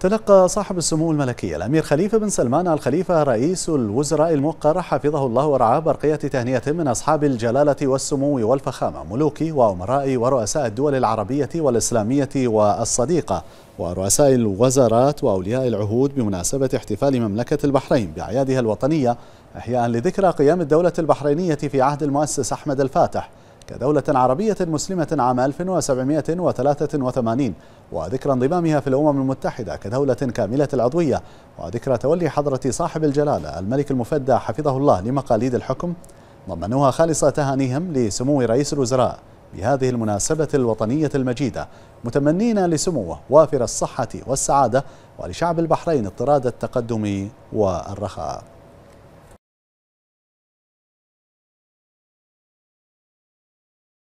تلقى صاحب السمو الملكية الأمير خليفة بن سلمان الخليفة رئيس الوزراء الموقر حفظه الله ورعاه برقية تهنئة من أصحاب الجلالة والسمو والفخامة ملوك وأمراء ورؤساء الدول العربية والإسلامية والصديقة ورؤساء الوزارات وأولياء العهود بمناسبة احتفال مملكة البحرين بأعيادها الوطنية إحياء لذكرى قيام الدولة البحرينية في عهد المؤسس أحمد الفاتح كدولة عربية مسلمة عام 1783 وذكرى انضمامها في الأمم المتحدة كدولة كاملة العضوية وذكرى تولي حضرة صاحب الجلالة الملك المفدى حفظه الله لمقاليد الحكم ضمنوها خالص تهانيهم لسمو رئيس الوزراء بهذه المناسبة الوطنية المجيدة متمنين لسموه وافر الصحة والسعادة ولشعب البحرين اطراد التقدم والرخاء